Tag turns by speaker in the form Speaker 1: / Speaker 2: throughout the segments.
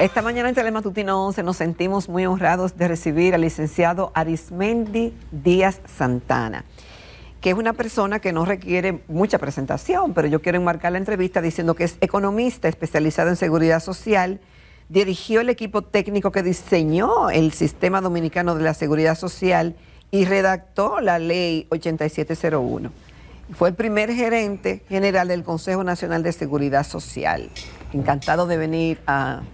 Speaker 1: Esta mañana en Telematutino 11 nos sentimos muy honrados de recibir al licenciado Arismendi Díaz Santana, que es una persona que no requiere mucha presentación, pero yo quiero enmarcar la entrevista diciendo que es economista especializado en seguridad social, dirigió el equipo técnico que diseñó el sistema dominicano de la seguridad social y redactó la ley 8701. Fue el primer gerente general del Consejo Nacional de Seguridad Social encantado de venir,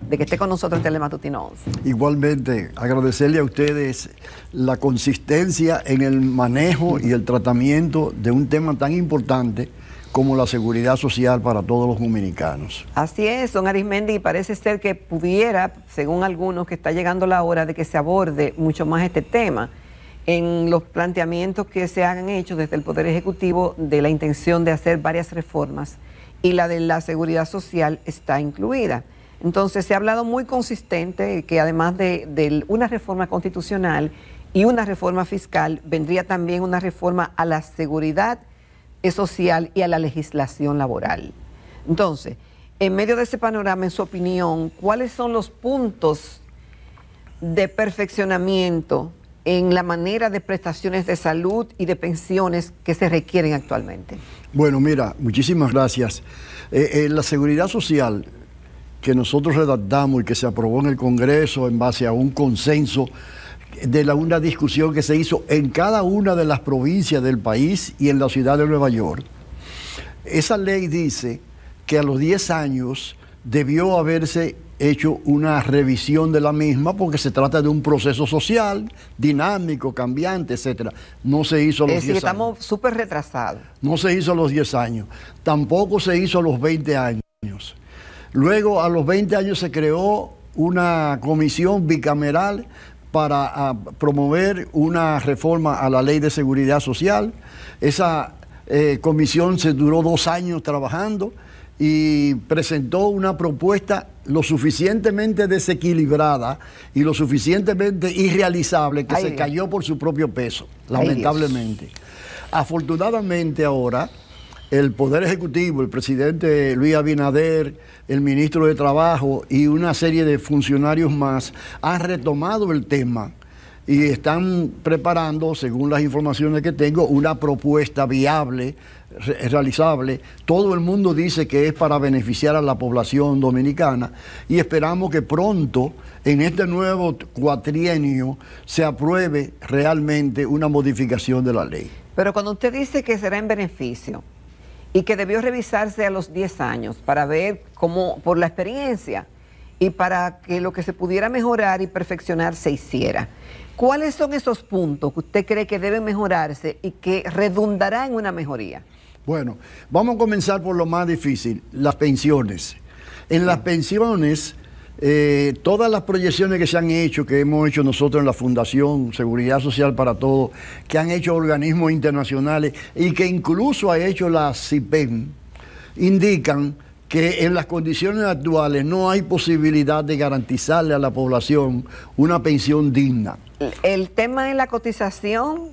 Speaker 1: de que esté con nosotros en Telematutino
Speaker 2: 11. Igualmente, agradecerle a ustedes la consistencia en el manejo y el tratamiento de un tema tan importante como la seguridad social para todos los dominicanos.
Speaker 1: Así es, don Arismendi, parece ser que pudiera, según algunos, que está llegando la hora de que se aborde mucho más este tema en los planteamientos que se han hecho desde el Poder Ejecutivo de la intención de hacer varias reformas y la de la seguridad social está incluida. Entonces se ha hablado muy consistente que además de, una reforma constitucional y una reforma fiscal, vendría también una reforma a la seguridad eh, social y a la legislación laboral. Entonces, en medio de ese panorama, en su opinión, ¿cuáles son los puntos de perfeccionamiento en la manera de prestaciones de salud y de pensiones que se requieren actualmente?
Speaker 2: Bueno, mira, muchísimas gracias. Eh, eh, la seguridad social que nosotros redactamos y que se aprobó en el Congreso en base a un consenso de la, una discusión que se hizo en cada una de las provincias del país y en la ciudad de Nueva York. Esa ley dice que a los 10 años debió haberse hecho una revisión de la misma porque se trata de un proceso social, dinámico, cambiante, etcétera. No se hizo los 10 años. Estamos súper retrasados. No se hizo a los 10 años. Tampoco se hizo a los 20 años. Luego, a los 20 años se creó una comisión bicameral para ah, promover una reforma a la ley de seguridad social. Esa eh, comisión se duró dos años trabajando y presentó una propuesta lo suficientemente desequilibrada y lo suficientemente irrealizable que se cayó por su propio peso, lamentablemente. Afortunadamente ahora el Poder Ejecutivo, el presidente Luis Abinader, el ministro de Trabajo y una serie de funcionarios más han retomado el tema y están preparando, según las informaciones que tengo, una propuesta viable, realizable. Todo el mundo dice que es para beneficiar a la población dominicana y esperamos que pronto, en este nuevo
Speaker 1: cuatrienio, se apruebe realmente una modificación de la ley. Pero cuando usted dice que será en beneficio y que debió revisarse a los 10 años para ver cómo, por la experiencia, y para que lo que se pudiera mejorar y perfeccionar se hiciera. ¿Cuáles son esos puntos que usted cree que deben mejorarse y que redundará en una mejoría?
Speaker 2: Bueno, vamos a comenzar por lo más difícil, las pensiones. En las pensiones, eh, todas las proyecciones que se han hecho, que hemos hecho nosotros en la Fundación Seguridad Social para Todos, que han hecho organismos internacionales y que incluso ha hecho la CIPEN, indican que en las condiciones actuales no hay posibilidad de garantizarle a la población una pensión
Speaker 1: digna. El tema es la cotización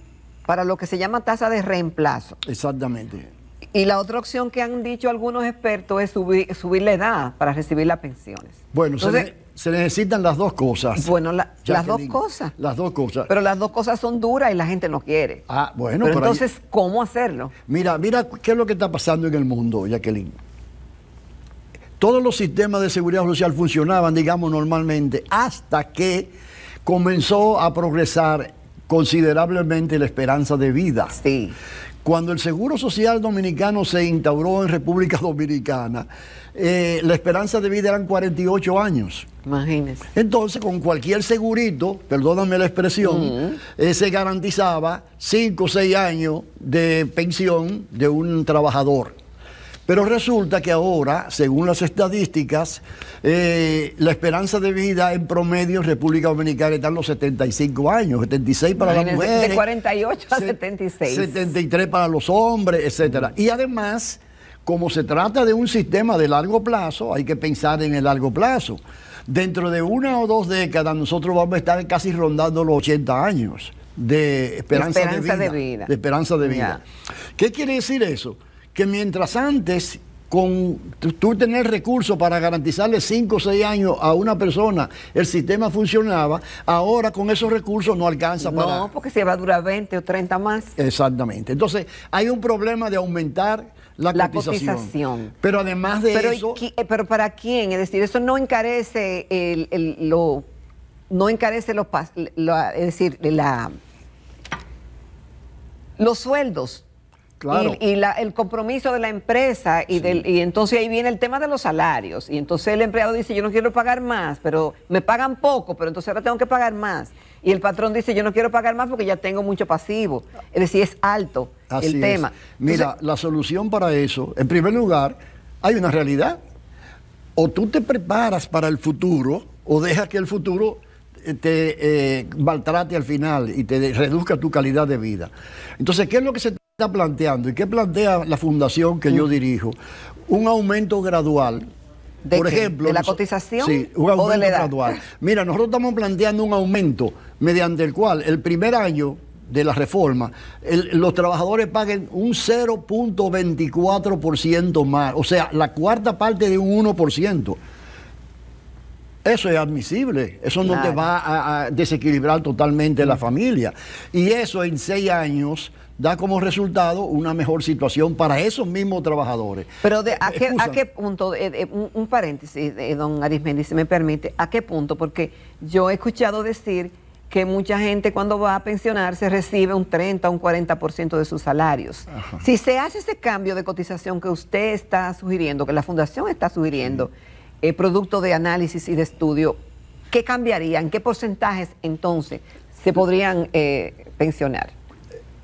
Speaker 1: para lo que se llama tasa de reemplazo. Exactamente. Y la otra opción que han dicho algunos expertos es subir, la edad para recibir las pensiones. Bueno, se,
Speaker 2: necesitan las dos cosas.
Speaker 1: Bueno, las dos cosas. Las dos cosas. Pero las dos cosas son duras y la gente no quiere.
Speaker 2: Ah, bueno. entonces, ¿cómo hacerlo? Mira, mira qué es lo que está pasando en el mundo, Jacqueline todos los sistemas de seguridad social funcionaban, digamos, normalmente, hasta que comenzó a progresar considerablemente la esperanza de vida. Sí. Cuando el Seguro Social Dominicano se instauró en República Dominicana, eh, la esperanza de vida eran 48 años. Imagínese. Entonces, con cualquier segurito, perdóname la expresión, eh, se garantizaba 5 o 6 años de pensión de un trabajador. Pero resulta que ahora, según las estadísticas, eh, la esperanza de vida en promedio en República Dominicana está en los 75 años, 76 para las mujeres. De
Speaker 1: 48 a 76.
Speaker 2: 73 para los hombres, etc. Y además, como se trata de un sistema de largo plazo, hay que pensar en el largo plazo. Dentro de una o dos décadas nosotros vamos a estar casi rondando los 80 años de esperanza, de, vida, esperanza de vida. ¿Qué quiere decir eso? que mientras antes con tú tener recursos para garantizarle 5 o 6 años a una persona, el sistema funcionaba, ahora con esos recursos no alcanza para... No,
Speaker 1: porque se va a durar 20 o 30 más.
Speaker 2: Exactamente. Entonces,
Speaker 1: hay un problema de aumentar la, la cotización. Pero además de eso... Eh, pero ¿para quién? Es decir, eso no encarece lo... No encarece los... es decir, la... Los sueldos y, el compromiso de la empresa y, del, entonces ahí viene el tema de los salarios. Y entonces el empleado dice, yo no quiero pagar más, pero me pagan poco, pero entonces ahora tengo que pagar más. Y el patrón dice, yo no quiero pagar más porque ya tengo mucho pasivo. Es decir, es alto el tema.
Speaker 2: Mira, la solución para eso, en primer lugar, hay una realidad. O tú te preparas para el futuro o dejas que el futuro eh, te eh, maltrate al final y te reduzca tu calidad de vida. Entonces, ¿qué es lo que se está planteando y qué plantea la fundación que yo mm. dirijo? Un aumento gradual. ¿De Por ejemplo, ¿De la cotización? Sí, un aumento gradual. Mira, nosotros estamos planteando un aumento mediante el cual el primer año de la reforma, los trabajadores paguen un 0.24% más, o sea, la cuarta parte de un 1%. Eso es admisible, eso no te va a, desequilibrar totalmente la mm. familia. Y eso en seis años da como resultado una mejor situación para esos mismos trabajadores.
Speaker 1: Pero de, ¿a, eh, qué, punto, eh, eh, un, paréntesis, don Arismendi, si me permite, ¿a qué punto? Porque yo he escuchado decir que mucha gente cuando va a pensionarse recibe un 30, un 40% de sus salarios. Si se hace ese cambio de cotización que usted está sugiriendo, que la fundación está sugiriendo, eh, producto de análisis y de estudio, ¿qué cambiarían? ¿Qué porcentajes entonces se podrían eh, pensionar?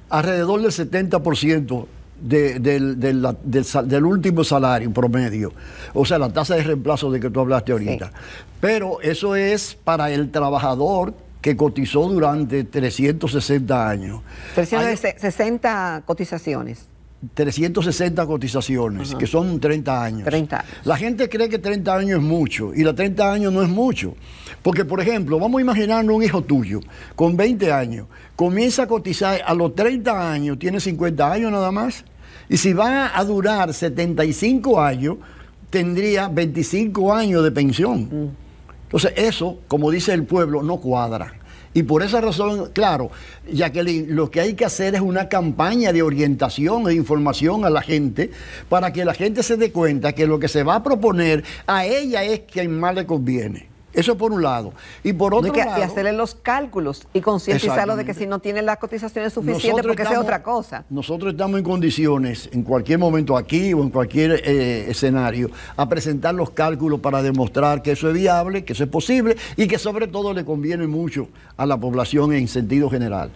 Speaker 2: Alrededor del 70% de, del, del, último salario promedio, o sea, la tasa de reemplazo de que tú hablaste ahorita. Pero eso es para el trabajador que cotizó durante 360 años.
Speaker 1: 360 cotizaciones.
Speaker 2: 360 cotizaciones, que son 30 años. 30 La gente cree que 30 años es mucho, y la 30 años no es mucho. Porque, por ejemplo, vamos a imaginar un hijo tuyo con 20 años, comienza a cotizar a los 30 años, tiene 50 años nada más, y si va a durar 75 años, tendría 25 años de pensión. Mm. Entonces, eso, como dice el pueblo, no cuadra. Y por esa razón, claro, Jacqueline, lo que hay que hacer es una campaña de orientación e información a la gente para que la gente se dé cuenta que lo que se va a proponer a ella es quien más le conviene. Eso por un lado. Y por otro que, hacerle los
Speaker 1: cálculos y concientizarlo de que si no tiene las cotizaciones suficientes, porque es otra cosa.
Speaker 2: Nosotros estamos en condiciones, en cualquier momento aquí o en cualquier eh, escenario, a presentar los cálculos para demostrar que eso es viable, que eso es posible y que sobre todo le conviene mucho a la población en sentido general.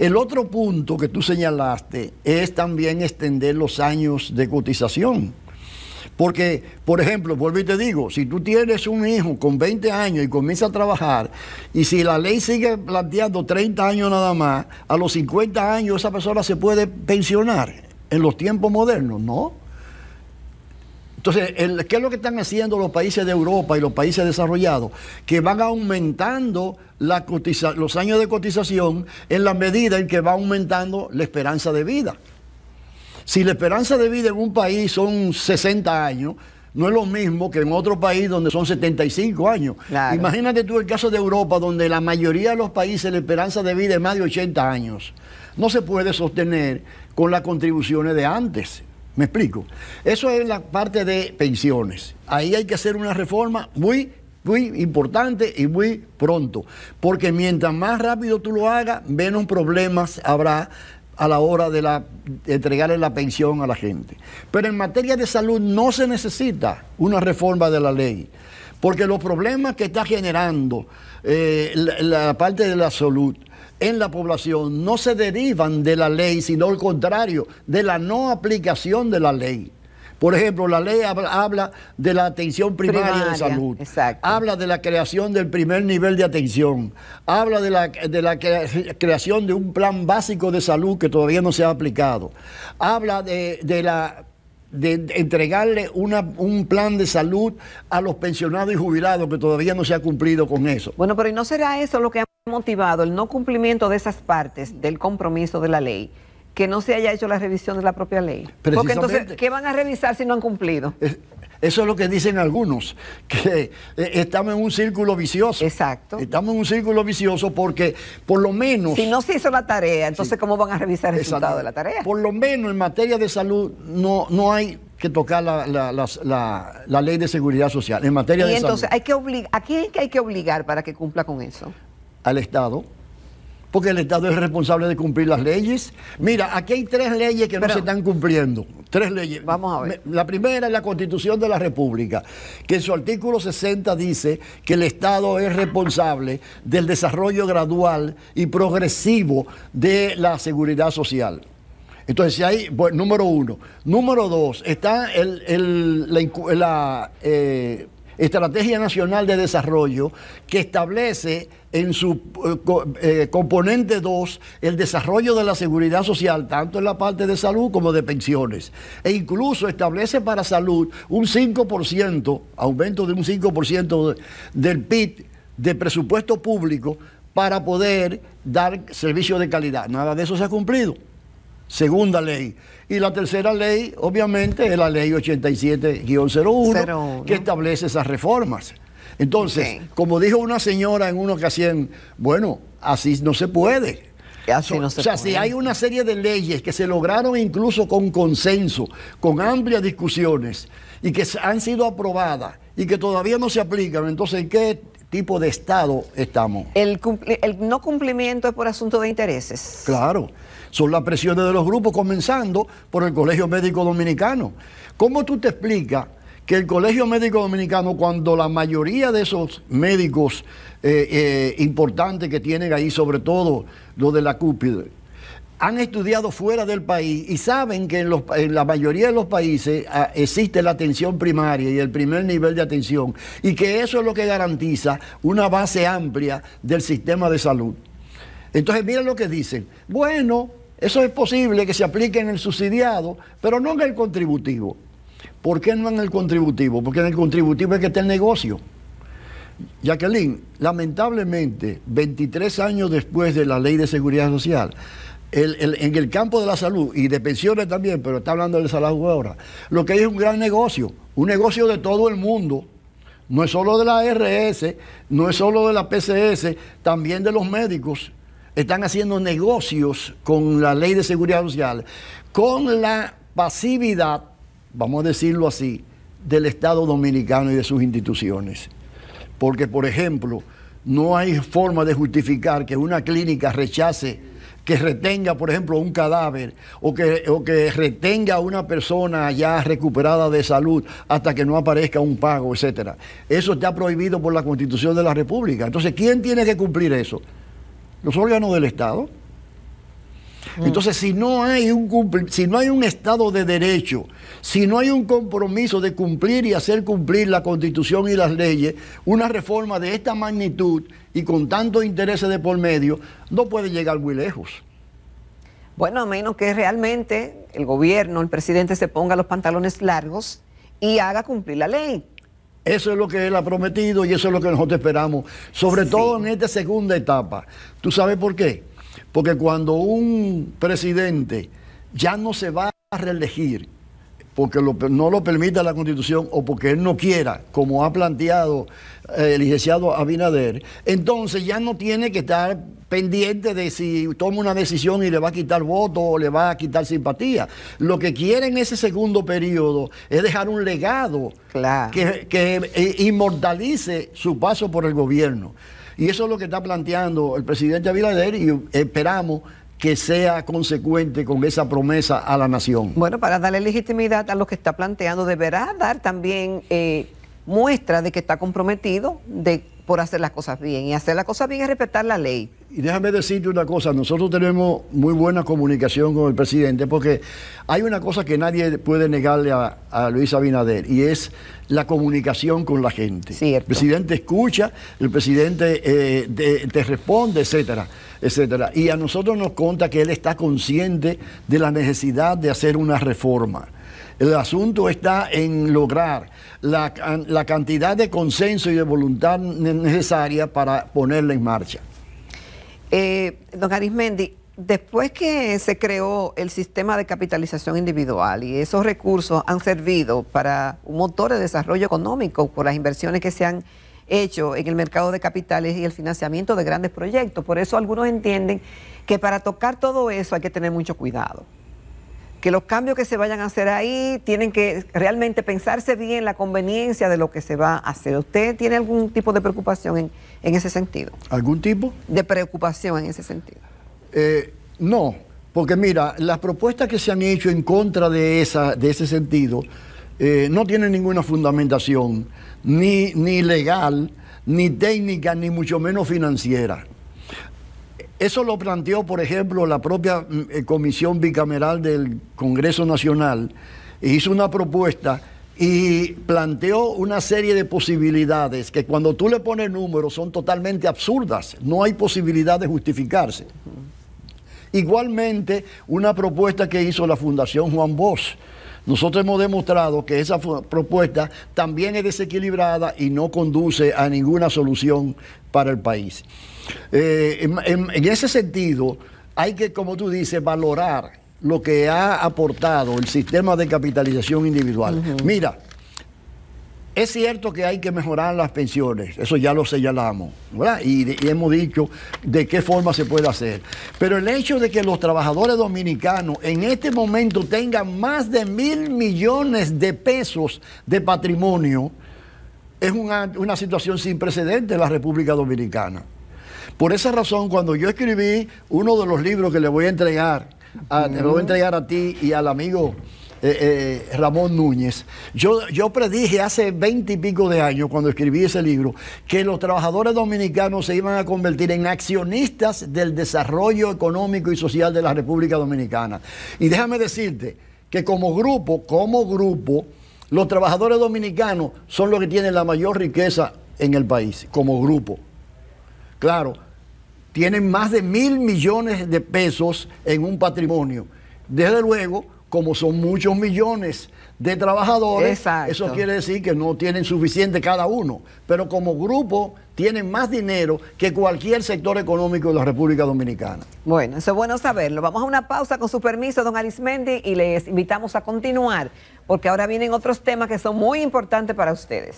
Speaker 2: El otro punto que tú señalaste es también extender los años de cotización. Porque, por ejemplo, vuelvo y te digo, si tú tienes un hijo con 20 años y comienza a trabajar, y si la ley sigue planteando 30 años nada más, a los 50 años esa persona se puede pensionar en los tiempos modernos, ¿no? Entonces, ¿qué es lo que están haciendo los países de Europa y los países desarrollados? Que van aumentando los años de cotización en la medida en que va aumentando la esperanza de vida. Si la esperanza de vida en un país son 60 años, no es lo mismo que en otro país donde son 75 años. Imagínate tú el caso de Europa, donde la mayoría de los países la esperanza de vida es más de 80 años. No se puede sostener con las contribuciones de antes. ¿Me explico? Eso es la parte de pensiones. Ahí hay que hacer una reforma muy, muy importante y muy pronto. Porque mientras más rápido tú lo hagas, menos problemas habrá a la hora de, la, entregarle la pensión a la gente. Pero en materia de salud no se necesita una reforma de la ley, porque los problemas que está generando eh, la parte de la salud en la población no se derivan de la ley, sino al contrario, de la no aplicación de la ley. Por ejemplo, la ley habla de la atención primaria, de salud, habla de la creación del primer nivel de atención, habla de la, creación de un plan básico de salud que todavía no se ha aplicado, habla de, la de entregarle un plan de salud a los pensionados y
Speaker 1: jubilados que todavía no se ha cumplido con eso. Bueno, pero ¿y no será eso lo que ha motivado el no cumplimiento de esas partes del compromiso de la ley? que no se haya hecho la revisión de la propia ley. Porque entonces, ¿qué van a revisar si no han cumplido?
Speaker 2: Eso es lo que dicen algunos, que eh, estamos en un círculo vicioso. Exacto. Estamos en un círculo vicioso porque por lo menos... Si no se hizo la tarea, entonces ¿cómo van a revisar el resultado de la tarea? Por lo menos en materia de salud no, no hay que tocar la, ley de seguridad social. En materia de entonces,
Speaker 1: Hay que obligar, ¿a quién hay que obligar para que cumpla con eso? Al Estado
Speaker 2: porque el Estado es responsable de cumplir las leyes. Mira, aquí hay tres leyes que no se están cumpliendo. Tres leyes. Vamos a ver. La primera es la Constitución de la República, que en su artículo 60 dice que el Estado es responsable del desarrollo gradual y progresivo de la seguridad social. Entonces, si hay, bueno, pues, número uno. Número dos, está el, la, eh, Estrategia Nacional de Desarrollo, que establece en su eh, eh, componente 2 el desarrollo de la seguridad social, tanto en la parte de salud como de pensiones. E incluso establece para salud un 5%, aumento de un 5% del PIB de presupuesto público para poder dar servicios de calidad. Nada de eso se ha cumplido segunda ley. Y la tercera ley, obviamente, es la ley 87-01, que establece esas reformas. Entonces, como dijo una señora en una ocasión, bueno, así no se puede. o sea, si hay una serie de leyes que se lograron incluso con consenso, con amplias discusiones, y que han sido aprobadas y que todavía no se aplican, entonces, ¿en qué tipo de Estado estamos? El, el no cumplimiento es por asunto de intereses. Claro. Son las presiones de los grupos, comenzando por el Colegio Médico Dominicano. ¿Cómo tú te explicas que el Colegio Médico Dominicano, cuando la mayoría de esos médicos eh, eh, importantes que tienen ahí, sobre todo los de la cúpide, han estudiado fuera del país y saben que en, la mayoría de los países ah, existe la atención primaria y el primer nivel de atención, y que eso es lo que garantiza una base amplia del sistema de salud. Entonces, miren lo que dicen. Bueno, eso es posible que se aplique en el subsidiado, pero no en el contributivo. ¿Por qué no en el contributivo? Porque en el contributivo es que está el negocio. Jacqueline, lamentablemente, 23 años después de la ley de seguridad social, en el campo de la salud y de pensiones también, pero está hablando del salario ahora, lo que hay es un gran negocio, un negocio de todo el mundo. No es solo de la RS, no es solo de la PCS, también de los médicos están haciendo negocios con la ley de seguridad social, con la pasividad, vamos a decirlo así, del Estado dominicano y de sus instituciones. Porque, por ejemplo, no hay forma de justificar que una clínica rechace, que retenga, por ejemplo, un cadáver o que, que retenga a una persona ya recuperada de salud hasta que no aparezca un pago, etcétera. Eso está prohibido por la Constitución de la República. Entonces, ¿quién tiene que cumplir eso? los órganos del Estado. Entonces, si no, hay un si no hay un Estado de derecho, si no hay un compromiso de cumplir y hacer cumplir la Constitución y las leyes, una reforma de esta magnitud y con tantos intereses de por
Speaker 1: medio, no puede llegar muy lejos. Bueno, a menos que realmente el gobierno, el presidente se ponga los pantalones largos y haga cumplir la ley.
Speaker 2: Eso es lo que él ha prometido y eso es lo que nosotros esperamos, sobre todo en esta segunda etapa. ¿Tú sabes por qué? Porque cuando un presidente ya no se va a reelegir, porque no lo permita la Constitución o porque él no quiera, como ha planteado eh, el licenciado Abinader, entonces ya no tiene que estar pendiente de si toma una decisión y le va a quitar voto o le va a quitar simpatía. Lo que quiere en ese segundo periodo es dejar un legado que, eh, inmortalice su paso por el gobierno. Y eso es lo que está planteando el presidente Abinader y esperamos que sea consecuente con esa promesa a la nación. Bueno,
Speaker 1: para darle legitimidad a lo que está planteando, deberá dar también eh, muestra de que está comprometido, de por hacer las cosas bien. Y hacer las cosas bien es respetar la ley.
Speaker 2: Y déjame decirte una cosa, nosotros tenemos muy buena comunicación con el presidente porque hay una cosa que nadie puede negarle a, Luis Abinader y es la comunicación con la gente. El presidente escucha, el presidente eh, te responde, etcétera, etcétera. Y a nosotros nos cuenta que él está consciente de la necesidad de hacer una reforma el asunto está en lograr la, cantidad de consenso y de voluntad necesaria para ponerla en marcha.
Speaker 1: Eh, don Arismendi, después que se creó el sistema de capitalización individual y esos recursos han servido para un motor de desarrollo económico por las inversiones que se han hecho en el mercado de capitales y el financiamiento de grandes proyectos. Por eso algunos entienden que para tocar todo eso hay que tener mucho cuidado que los cambios que se vayan a hacer ahí tienen que realmente pensarse bien la conveniencia de lo que se va a hacer. ¿Usted tiene algún tipo de preocupación en, ese sentido? ¿Algún tipo? De preocupación en ese sentido. Eh, no, porque mira, las propuestas que se han hecho
Speaker 2: en contra de, esa, de ese sentido eh, no tienen ninguna fundamentación, ni, ni legal, ni técnica, ni mucho menos financiera. Eso lo planteó, por ejemplo, la propia mm, eh, Comisión Bicameral del Congreso Nacional, e hizo una propuesta y planteó una serie de posibilidades que cuando tú le pones números son totalmente absurdas, no hay posibilidad de justificarse. Igualmente, una propuesta que hizo la Fundación Juan Bosch. Nosotros hemos demostrado que esa propuesta también es desequilibrada y no conduce a ninguna solución para el país. Eh, en, ese sentido, hay que, como tú dices, valorar lo que ha aportado el sistema de capitalización individual. Mira, es cierto que hay que mejorar las pensiones, eso ya lo señalamos, ¿verdad? Y, hemos dicho de qué forma se puede hacer. Pero el hecho de que los trabajadores dominicanos en este momento tengan más de mil millones de pesos de patrimonio es una, una situación sin precedentes en la República Dominicana. Por esa razón, cuando yo escribí uno de los libros que le voy a entregar, a, voy a entregar a ti y al amigo eh, eh, Ramón Núñez, yo, yo predije hace veinte y pico de años, cuando escribí ese libro, que los trabajadores dominicanos se iban a convertir en accionistas del desarrollo económico y social de la República Dominicana. Y déjame decirte que como grupo, como grupo, los trabajadores dominicanos son los que tienen la mayor riqueza en el país, como grupo. Claro, tienen más de mil millones de pesos en un patrimonio. Desde luego, como son muchos millones de trabajadores, eso quiere decir que no tienen suficiente cada uno, pero como grupo tienen más dinero que cualquier sector económico de la República Dominicana.
Speaker 1: Bueno, eso es bueno saberlo. Vamos a una pausa con su permiso, don Arismendi, y les invitamos a continuar, porque ahora vienen otros temas que son muy importantes para ustedes.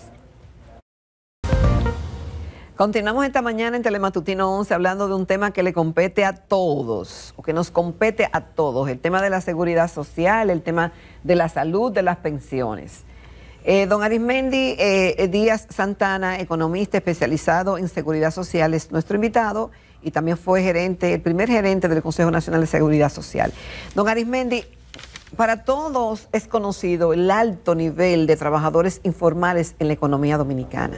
Speaker 1: Continuamos esta mañana en Telematutino 11 hablando de un tema que le compete a todos, o que nos compete a todos, el tema de la seguridad social, el tema de la salud, de las pensiones. Eh, don Arismendi eh, Díaz Santana, economista especializado en seguridad social, es nuestro invitado y también fue gerente, el primer gerente del Consejo Nacional de Seguridad Social. Don Arismendi, para todos es conocido el alto nivel de trabajadores informales en la economía dominicana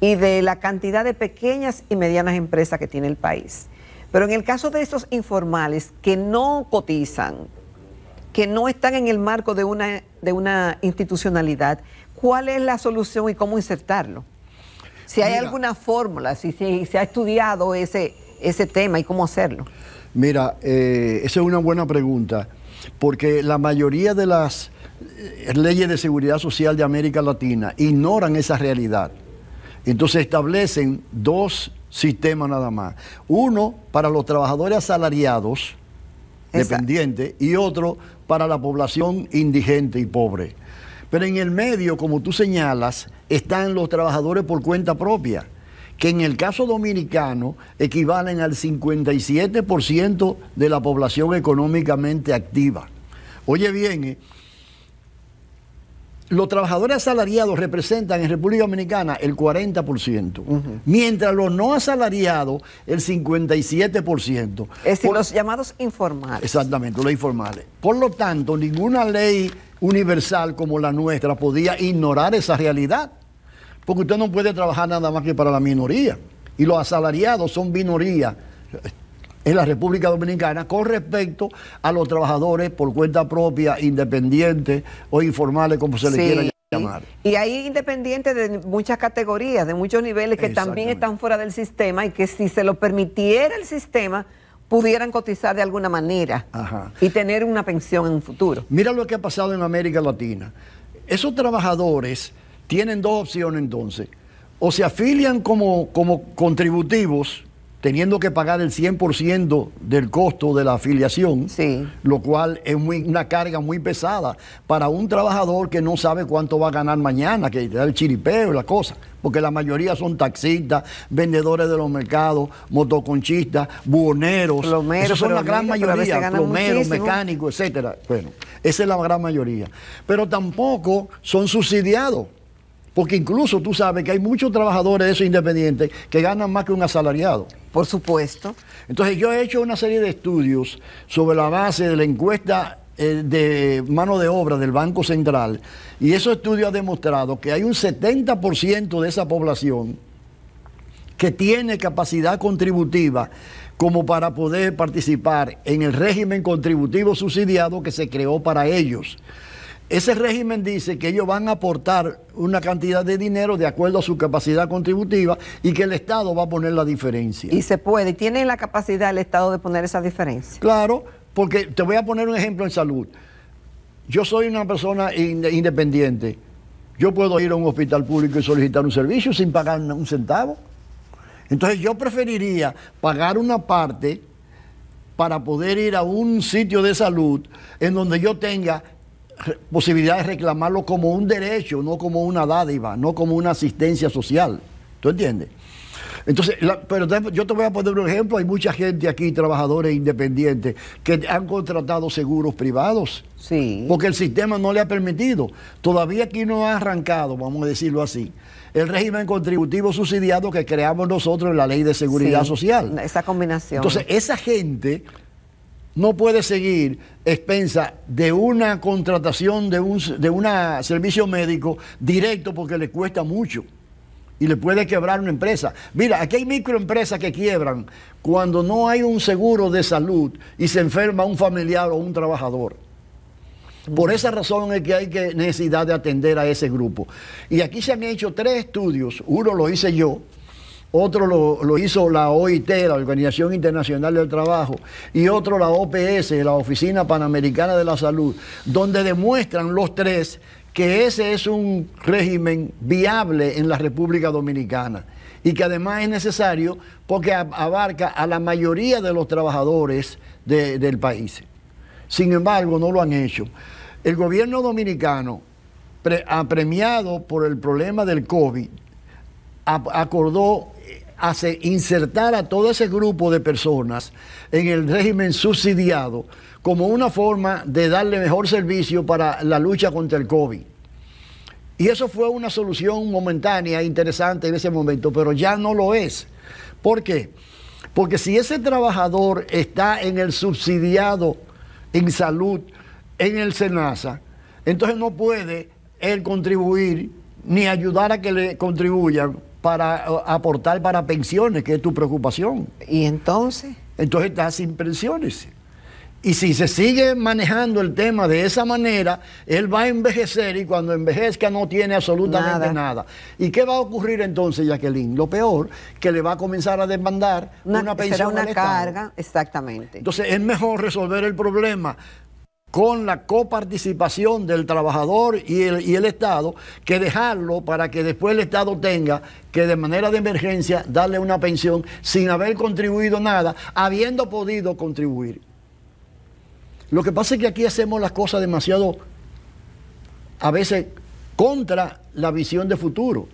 Speaker 1: y de la cantidad de pequeñas y medianas empresas que tiene el país. Pero en el caso de estos informales que no cotizan, que no están en el marco de una, de una institucionalidad, ¿cuál es la solución y cómo insertarlo? Si hay alguna fórmula, si, se ha estudiado ese, ese tema y cómo hacerlo. Mira, eh, esa es una buena pregunta, porque la
Speaker 2: mayoría de las eh, leyes de seguridad social de América Latina ignoran esa realidad. Entonces establecen dos sistemas nada más. Uno para los trabajadores asalariados, dependientes, y otro para la población indigente y pobre. Pero en el medio, como tú señalas, están los trabajadores por cuenta propia, que en el caso dominicano equivalen al 57% de la población económicamente activa. Oye bien, eh, los trabajadores asalariados representan en República Dominicana el 40%, mientras los no asalariados el 57%. Es decir, los llamados informales. Exactamente, los informales. Por lo tanto, ninguna ley universal como la nuestra podía ignorar esa realidad, porque usted no puede trabajar nada más que para la minoría, y los asalariados son minoría en la República Dominicana con respecto a los trabajadores por cuenta propia, independientes o informales, como se les quiera llamar.
Speaker 1: Y hay independientes de muchas categorías, de muchos niveles que también están fuera del sistema y que si se lo permitiera el sistema pudieran cotizar de alguna manera y tener una pensión en un futuro.
Speaker 2: Mira lo que ha pasado en América Latina. Esos trabajadores tienen dos opciones entonces. O se afilian como, como contributivos teniendo que pagar el 100% del costo de la afiliación, lo cual es una carga muy pesada para un trabajador que no sabe cuánto va a ganar mañana, que da el chiripeo, la cosa, porque la mayoría son taxistas, vendedores de los mercados, motoconchistas, buhoneros, esos son la gran mayoría, plomeros, mecánicos, etcétera. Bueno, esa es la gran mayoría. Pero tampoco son subsidiados porque incluso tú sabes que hay muchos trabajadores de esos independientes que ganan más que un asalariado. Por supuesto. Entonces yo he hecho una serie de estudios sobre la base de la encuesta eh, de mano de obra del Banco Central y esos estudios han demostrado que hay un 70% de esa población que tiene capacidad contributiva como para poder participar en el régimen contributivo subsidiado que se creó para ellos. Ese régimen dice que ellos van a aportar una cantidad de dinero de acuerdo a su capacidad contributiva y que el Estado va a poner la diferencia. Y se puede, tiene la capacidad el Estado de poner esa diferencia. Claro, porque te voy a poner un ejemplo en salud. Yo soy una persona independiente. Yo puedo ir a un hospital público y solicitar un servicio sin pagar un centavo. Entonces yo preferiría pagar una parte para poder ir a un sitio de salud en donde yo tenga posibilidad de reclamarlo como un derecho, no como una dádiva, no como una asistencia social. ¿Tú entiendes? Entonces, pero yo te voy a poner un ejemplo. Hay mucha gente aquí, trabajadores independientes, que han contratado seguros privados. Sí. Porque el sistema no le ha permitido. Todavía aquí no ha arrancado, vamos a decirlo así, el régimen contributivo subsidiado que creamos nosotros en la ley de seguridad social. Esa combinación. Entonces, esa gente no puede seguir expensa de una contratación de un de servicio médico directo porque le cuesta mucho y le puede quebrar una empresa. Mira, aquí hay microempresas que quiebran cuando no hay un seguro de salud y se enferma un familiar o un trabajador. Por esa razón es que hay que necesidad de atender a ese grupo. Y aquí se han hecho tres estudios, uno lo hice yo, otro lo, hizo la OIT, la Organización Internacional del Trabajo, y otro la OPS, la Oficina Panamericana de la Salud, donde demuestran los tres que ese es un régimen viable en la República Dominicana y que además es necesario porque abarca a la mayoría de los trabajadores del país. Sin embargo, no lo han hecho. El gobierno dominicano, apremiado por el problema del COVID, acordó eh, hacer insertar a todo ese grupo de personas en el régimen subsidiado como una forma de darle mejor servicio para la lucha contra el COVID. Y eso fue una solución momentánea, interesante en ese momento, pero ya no lo es. ¿Por qué? Porque si ese trabajador está en el subsidiado en salud, en el SENASA, entonces no puede él contribuir ni ayudar a que le contribuyan para eh, aportar para pensiones, que es tu preocupación. ¿Y entonces? Entonces estás sin pensiones. Y si se sigue manejando el tema de esa manera, él va a envejecer y cuando envejezca no tiene absolutamente nada. ¿Y qué va a ocurrir entonces, Jacqueline? Lo peor, que le va a comenzar a demandar una, pensión. Será una carga,
Speaker 1: exactamente. Entonces es
Speaker 2: mejor resolver el problema con la coparticipación del trabajador y el, Estado, que dejarlo para que después el Estado tenga que de manera de emergencia darle una pensión sin haber contribuido nada, habiendo podido contribuir. Lo que pasa es que aquí hacemos las cosas demasiado, a veces, contra la visión de futuro.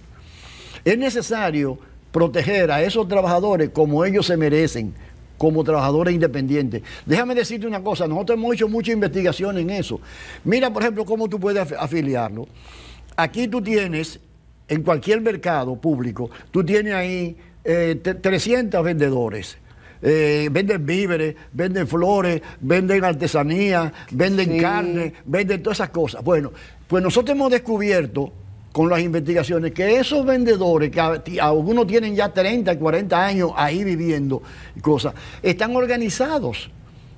Speaker 2: Es necesario proteger a esos trabajadores como ellos se merecen, como trabajadores independientes. Déjame decirte una cosa, nosotros hemos hecho mucha investigación en eso. Mira, por ejemplo, cómo tú puedes afiliarlo. Aquí tú tienes, en cualquier mercado público, tú tienes ahí 300 eh, vendedores. Eh, venden víveres, venden flores, venden artesanía, venden carne, venden todas esas cosas. Bueno, pues nosotros hemos descubierto con las investigaciones, que esos vendedores, que algunos tienen ya 30, 40 años ahí viviendo y cosas, están organizados,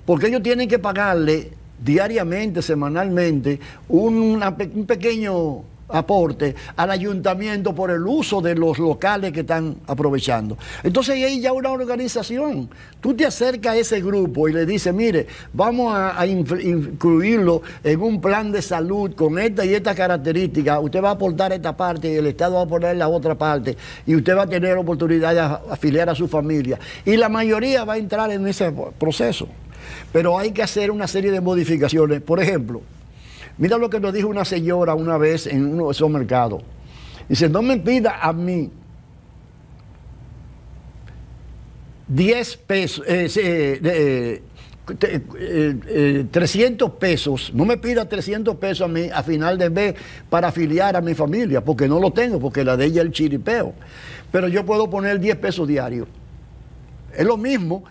Speaker 2: porque ellos tienen que pagarle diariamente, semanalmente, un, un pequeño aporte al ayuntamiento por el uso de los locales que están aprovechando. Entonces hay ya una organización. Tú te acercas a ese grupo y le dices, mire, vamos a, incluirlo en un plan de salud con esta y esta característica. Usted va a aportar esta parte y el Estado va a poner la otra parte y usted va a tener oportunidad de afiliar a su familia. Y la mayoría va a entrar en ese proceso. Pero hay que hacer una serie de modificaciones. Por ejemplo, Mira lo que nos dijo una señora una vez en uno de esos mercados. Dice, no me pida a mí 10 pesos, 300 eh, eh, eh, pesos, no me pida 300 pesos a mí a final de mes para afiliar a mi familia, porque no lo tengo, porque la de ella es el chiripeo. Pero yo puedo poner 10 pesos diarios. Es lo mismo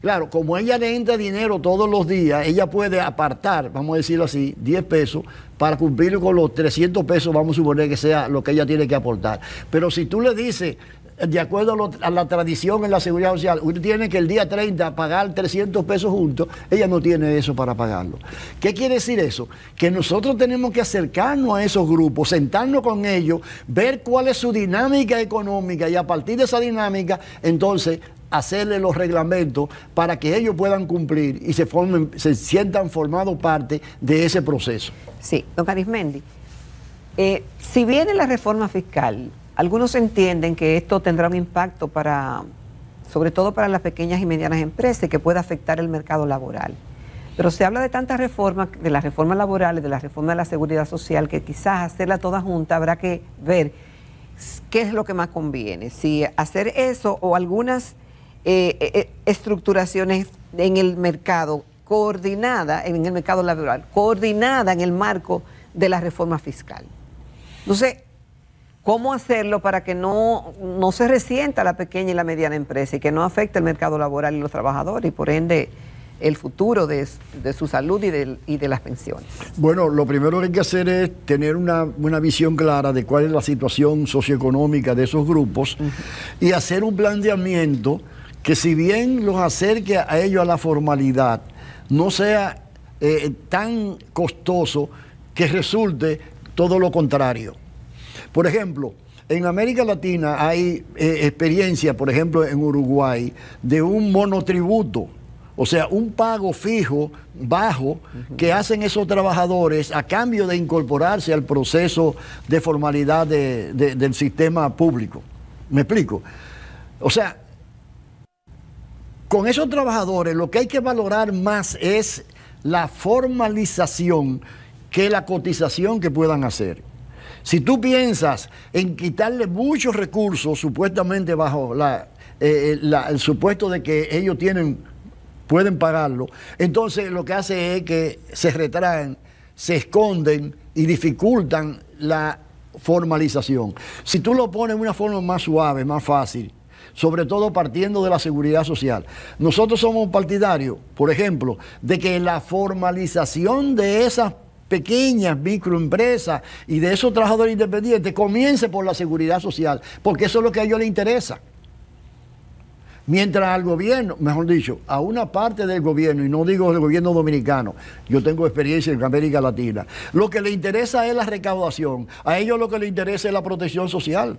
Speaker 2: Claro, como ella le entra dinero todos los días, ella puede apartar, vamos a decirlo así, 10 pesos para cumplir con los 300 pesos, vamos a suponer que sea lo que ella tiene que aportar. Pero si tú le dices, de acuerdo a, la tradición en la seguridad social, uno tiene que el día 30 pagar 300 pesos juntos, ella no tiene eso para pagarlo. ¿Qué quiere decir eso? Que nosotros tenemos que acercarnos a esos grupos, sentarnos con ellos, ver cuál es su dinámica económica y a partir de esa dinámica, entonces hacerle los reglamentos para que ellos puedan cumplir y se formen, se sientan formados parte de ese proceso.
Speaker 1: Sí, don Carismendi, eh, si viene la reforma fiscal algunos entienden que esto tendrá un impacto para, sobre todo para las pequeñas y medianas empresas, que puede afectar el mercado laboral. Pero se habla de tantas reformas, de las reformas laborales, de la reforma de la seguridad social, que quizás hacerla toda junta habrá que ver qué es lo que más conviene, si hacer eso o algunas eh, eh, eh, estructuraciones en el mercado coordinada, en el mercado laboral, coordinada en el marco de la reforma fiscal. Entonces, cómo hacerlo para que no, se resienta la pequeña y la mediana empresa y que no afecte el mercado laboral y los trabajadores y por ende el futuro de, su salud y de, las pensiones?
Speaker 2: Bueno, lo primero que hay que hacer es tener una, visión clara de cuál es la situación socioeconómica de esos grupos y hacer un planteamiento que si bien los acerque a ellos a la formalidad, no sea eh, tan costoso que resulte todo lo contrario. Por ejemplo, en América Latina hay eh, experiencia, por ejemplo, en Uruguay, de un monotributo. O sea, un pago fijo, bajo, que hacen esos trabajadores a cambio de incorporarse al proceso de formalidad del sistema público. ¿Me explico? O sea, con esos trabajadores lo que hay que valorar más es la formalización que la cotización que puedan hacer. Si tú piensas en quitarle muchos recursos, supuestamente bajo eh, eh, el supuesto de que ellos tienen, pueden pagarlo, entonces lo que hace es que se retraen, se esconden y dificultan la formalización. Si tú lo pones de una forma más suave, más fácil, sobre todo partiendo de la seguridad social. Nosotros somos partidarios, por ejemplo, de que la formalización de esas pequeñas, microempresas y de esos trabajadores independientes, comience por la seguridad social, porque eso es lo que a ellos les interesa. Mientras al gobierno, mejor dicho, a una parte del gobierno, y no digo el gobierno dominicano, yo tengo experiencia en América Latina, lo que les interesa es la recaudación, a ellos lo que les interesa es la protección social.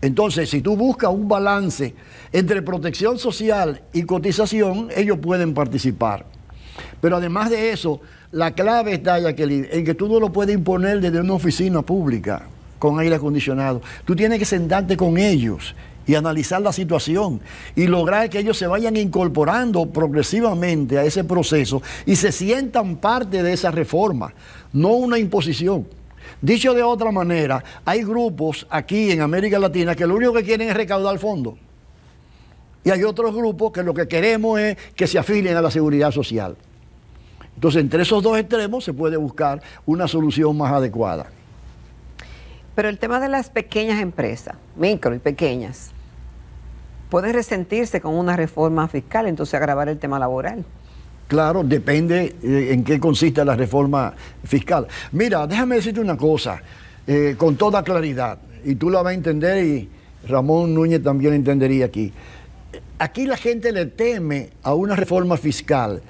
Speaker 2: Entonces, si tú buscas un balance entre protección social y cotización, ellos pueden participar. Pero además de eso, la clave está, en que tú no lo puedes imponer desde una oficina pública con aire acondicionado. Tú tienes que sentarte con ellos y analizar la situación y lograr que ellos se vayan incorporando progresivamente a ese proceso y se sientan parte de esa reforma, no una imposición. Dicho de otra manera, hay grupos aquí en América Latina que lo único que quieren es recaudar fondos. Y hay otros grupos que lo que queremos es que se afilen a la seguridad social. Entonces, entre esos dos extremos se
Speaker 1: puede buscar una solución más adecuada. Pero el tema de las pequeñas empresas, micro y pequeñas, puede resentirse con una reforma fiscal, entonces agravar el tema laboral.
Speaker 2: Claro, depende eh, en qué consiste la reforma fiscal. Mira, déjame decirte una cosa, eh, con toda claridad, y tú la vas a entender y Ramón Núñez también entendería aquí aquí la gente le teme a una reforma fiscal.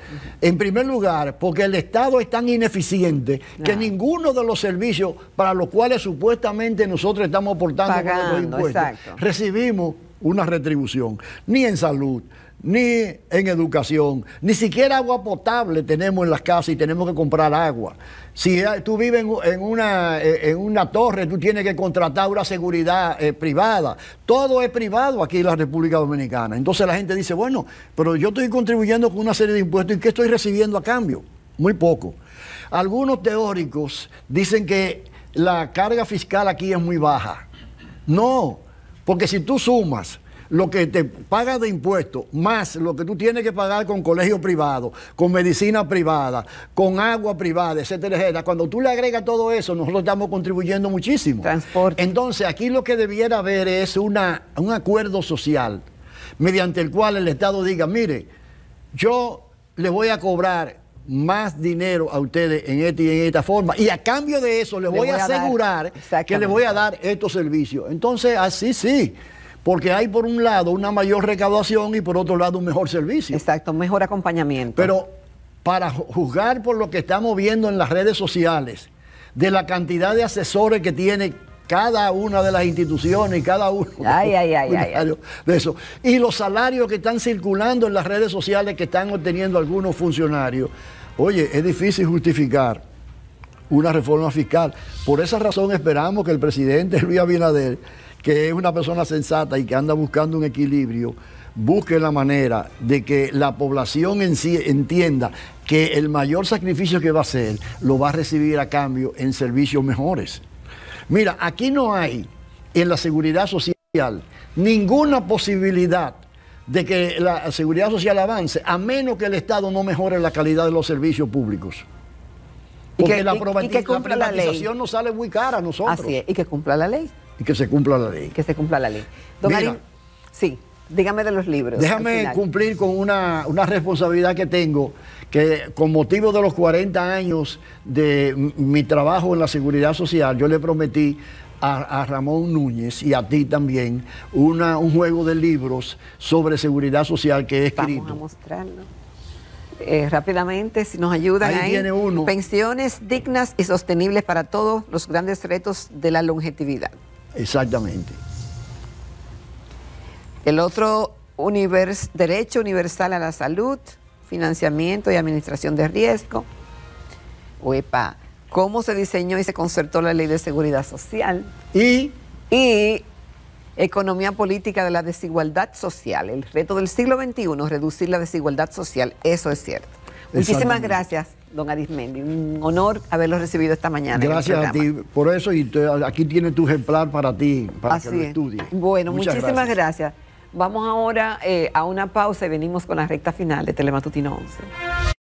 Speaker 2: En primer lugar, porque el Estado es tan ineficiente que ninguno de los servicios para los cuales supuestamente nosotros estamos aportando los impuestos recibimos una retribución. Ni en salud, ni en educación, ni siquiera agua potable tenemos en las casas y tenemos que comprar agua. Si eh, tú vives en una, eh, en una torre, tú tienes que contratar una seguridad eh, privada. Todo es privado aquí en la República Dominicana. Entonces la gente dice, bueno, pero yo estoy contribuyendo con una serie de impuestos y ¿qué estoy recibiendo a cambio? Muy poco. Algunos teóricos dicen que la carga fiscal aquí es muy baja. No, porque si tú sumas lo que te paga de impuestos, más lo que tú tienes que pagar con colegio privado, con medicina privada, con agua privada, etcétera, etcétera, cuando tú le agregas todo eso, nosotros estamos contribuyendo muchísimo. Transporte. Entonces, aquí lo que debiera haber es una, un acuerdo social mediante el cual el Estado diga, mire, yo le voy a cobrar más dinero a ustedes en esta y en esta forma. Y a cambio de eso, les le voy, voy, a asegurar que les voy a dar estos servicios. Entonces, así sí porque hay por un lado una mayor recaudación y por otro lado un mejor servicio. Exacto, mejor acompañamiento. Pero para juzgar por lo que estamos viendo en las redes sociales, de la cantidad de asesores que tiene cada una de las instituciones y cada uno ay, ay, ay, de eso. Y los salarios que están circulando en las redes sociales que están obteniendo algunos funcionarios. Oye, es difícil justificar una reforma fiscal. Por esa razón esperamos que el presidente Luis Abinader que es una persona sensata y que anda buscando un equilibrio, busque la manera de que la población en sí entienda que el mayor sacrificio que va a hacer lo va a recibir a cambio en servicios mejores. Mira, aquí no hay en la seguridad social ninguna posibilidad de que la seguridad social avance a menos que el Estado no mejore la calidad de los servicios públicos. Porque y que, la, y, que la, la
Speaker 1: no sale muy cara a nosotros. Así es, y que cumpla la ley. Y que se cumpla la ley. Que se cumpla la ley. Don sí, dígame de los libros. Déjame
Speaker 2: cumplir con una, responsabilidad que tengo, que con motivo de los 40 años de mi trabajo en la seguridad social, yo le prometí a, Ramón Núñez y a ti también un juego de libros sobre seguridad social que he escrito.
Speaker 1: Vamos a mostrarlo. Eh, rápidamente, si nos ayudan ahí. Pensiones dignas y sostenibles para todos los grandes retos de la longevidad. Exactamente. El otro, derecho universal a la salud, financiamiento y administración de riesgo. UEPA, cómo se diseñó y se concertó la ley de seguridad social. Y. Y economía política de la desigualdad social. El reto del siglo XXI, reducir la desigualdad social. Eso es cierto. Muchísimas gracias don Arismendi. Un honor haberlo recibido esta mañana. Gracias a ti
Speaker 2: por eso y aquí tiene tu ejemplar para ti, para que lo estudies. Bueno, muchísimas
Speaker 1: gracias. Vamos ahora eh, a una pausa y venimos con la recta final de Telematutino 11.